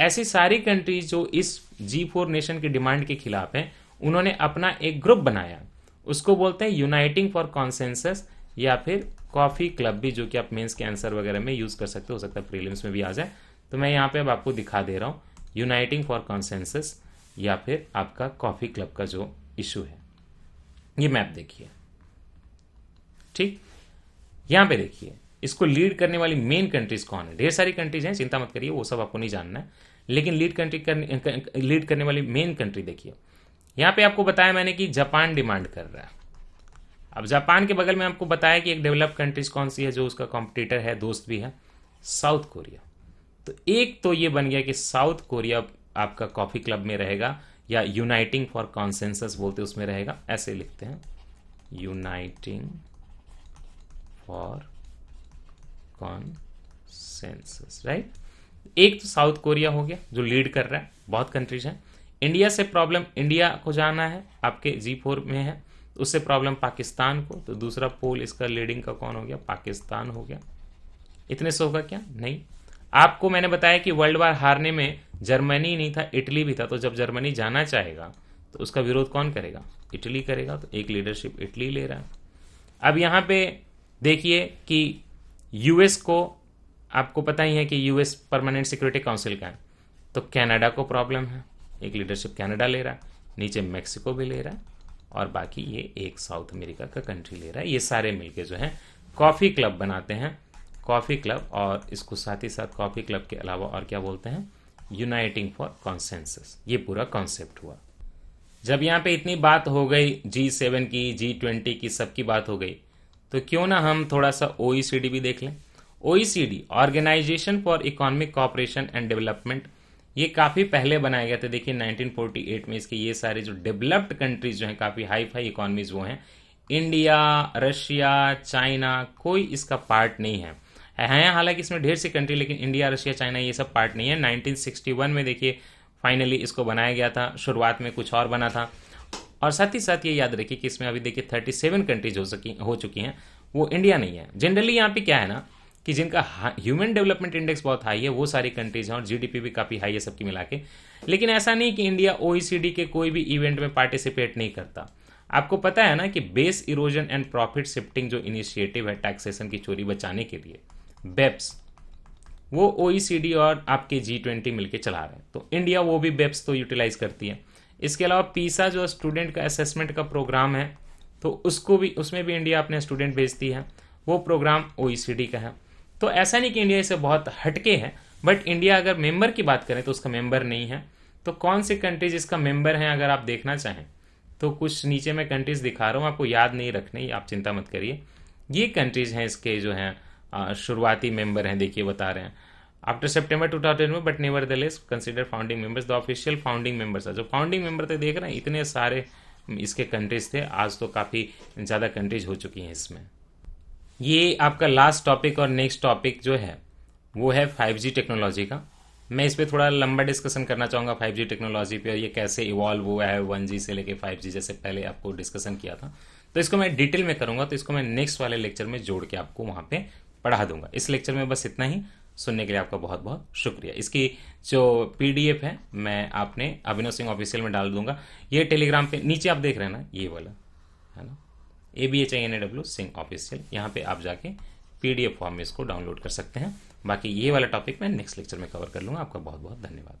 ऐसी सारी कंट्रीज जो इस जी फोर नेशन की डिमांड के खिलाफ हैं उन्होंने अपना एक ग्रुप बनाया उसको बोलते हैं यूनाइटिंग फॉर कॉन्सेंसस या फिर कॉफ़ी क्लब भी जो कि आप मेंस के आंसर वगैरह में यूज़ कर सकते हो सकता है प्रीलिम्स में भी आ जाए तो मैं यहाँ पे अब आपको दिखा दे रहा हूँ यूनाइटिंग फॉर कॉन्सेंसस या फिर आपका कॉफ़ी क्लब का जो इशू है ये मैप देखिए ठीक यहाँ पे देखिए इसको लीड करने वाली मेन कंट्रीज कौन है ढेर सारी कंट्रीज हैं चिंता मत करिए वो सब आपको नहीं जानना है लेकिन लीड कंट्री लीड करने वाली मेन कंट्री देखिए यहां पे आपको बताया मैंने कि जापान डिमांड कर रहा है अब जापान के बगल में आपको बताया कि एक डेवलप कंट्रीज कौन सी है जो उसका कॉम्पिटिटर है दोस्त भी है साउथ कोरिया तो एक तो ये बन गया कि साउथ कोरिया आपका कॉफ़ी क्लब में रहेगा या यूनाइटिंग फॉर कॉन्सेंसस बोलते उसमें रहेगा ऐसे लिखते हैं यूनाइटिंग फॉर कॉन्सेंसस राइट एक तो साउथ कोरिया हो गया जो लीड कर रहा है बहुत कंट्रीज हैं इंडिया से प्रॉब्लम इंडिया को जाना है आपके जी फोर में है उससे प्रॉब्लम पाकिस्तान को तो दूसरा पोल इसका लीडिंग का कौन हो गया पाकिस्तान हो गया इतने से होगा क्या नहीं आपको मैंने बताया कि वर्ल्ड वार हारने में जर्मनी नहीं था इटली भी था तो जब जर्मनी जाना चाहेगा तो उसका विरोध कौन करेगा इटली करेगा तो एक लीडरशिप इटली ले रहा है अब यहाँ पे देखिए कि यूएस को आपको पता ही है कि यूएस परमानेंट सिक्योरिटी काउंसिल का है तो कनाडा को प्रॉब्लम है एक लीडरशिप कनाडा ले रहा है नीचे मैक्सिको भी ले रहा है और बाकी ये एक साउथ अमेरिका का कंट्री ले रहा है ये सारे मिलके जो है कॉफ़ी क्लब बनाते हैं कॉफ़ी क्लब और इसको साथ ही साथ कॉफ़ी क्लब के अलावा और क्या बोलते हैं यूनाइटिंग फॉर कॉन्सेंसस ये पूरा कॉन्सेप्ट हुआ जब यहाँ पे इतनी बात हो गई जी सेवन की जी ट्वेंटी की सबकी बात हो गई तो क्यों ना हम थोड़ा सा ओ e भी देख लें O organization for economic cooperation and development ये काफ़ी पहले बनाए गए थे देखिए 1948 में इसके ये सारे जो डेवलप्ड कंट्रीज जो हैं काफ़ी हाई फाई इकोनॉमीज वो हैं इंडिया रशिया चाइना कोई इसका पार्ट नहीं है हैं हालांकि इसमें ढेर सी कंट्री लेकिन इंडिया रशिया चाइना ये सब पार्ट नहीं है 1961 में देखिए फाइनली इसको बनाया गया था शुरुआत में कुछ और बना था और साथ ही साथ ये याद रखिए कि इसमें अभी देखिए 37 कंट्रीज हो सकी हो चुकी हैं वो इंडिया नहीं है जनरली यहाँ पे क्या है ना कि जिनका ह्यूमन डेवलपमेंट इंडेक्स बहुत हाई है वो सारी कंट्रीज हैं और जीडीपी भी काफ़ी हाई है सबकी मिला के लेकिन ऐसा नहीं कि इंडिया ओईसीडी के कोई भी इवेंट में पार्टिसिपेट नहीं करता आपको पता है ना कि base erosion and profit shifting जो इनिशिएटिव है टैक्सेशन की चोरी बचाने के लिए बेप्स वो ओईसीडी और आपके जी ट्वेंटी मिलकर चला रहे हैं तो इंडिया वो भी बेप्स तो यूटिलाइज करती है इसके अलावा पीसा जो स्टूडेंट का असेसमेंट का प्रोग्राम है तो उसको भी उसमें भी इंडिया अपने स्टूडेंट भेजती है वो प्रोग्राम ओईसीडी का है तो ऐसा नहीं कि इंडिया इसे बहुत हटके है बट इंडिया अगर मेंबर की बात करें तो उसका मेंबर नहीं है तो कौन से कंट्रीज इसका मेंबर हैं अगर आप देखना चाहें तो कुछ नीचे मैं कंट्रीज दिखा रहा हूँ आपको याद नहीं रखने आप चिंता मत करिए ये कंट्रीज हैं इसके जो हैं शुरुआती मेंबर हैं देखिए बता रहे हैं आफ्टर सेप्टेम्बर टू थाउजेंड में but nevertheless consider founding members the official founding members जो फाउंडिंग मेंबर थे देख रहे हैं इतने सारे इसके कंट्रीज थे आज तो काफ़ी ज़्यादा कंट्रीज हो चुकी हैं इसमें ये आपका लास्ट टॉपिक और नेक्स्ट टॉपिक जो है वो है फाइव टेक्नोलॉजी का मैं इस पर थोड़ा लंबा डिस्कशन करना चाहूँगा फाइव टेक्नोलॉजी पे और ये कैसे इवॉल्व हुआ है वन से लेके फाइव जैसे पहले आपको डिस्कशन किया था तो इसको मैं डिटेल में करूँगा तो इसको मैं नेक्स्ट वाले लेक्चर में जोड़ के आपको वहाँ पर पढ़ा दूंगा इस लेक्चर में बस इतना ही सुनने के लिए आपका बहुत बहुत शुक्रिया इसकी जो पीडीएफ है मैं आपने अभिनव सिंह ऑफिशियल में डाल दूंगा ये टेलीग्राम पे नीचे आप देख रहे हैं ना ये वाला है ना A B H I N A W Singh official यहाँ पे आप जाके पीडीएफ फॉर्म में इसको डाउनलोड कर सकते हैं बाकी ये वाला टॉपिक मैं नेक्स्ट लेक्चर में कवर कर लूँगा आपका बहुत बहुत धन्यवाद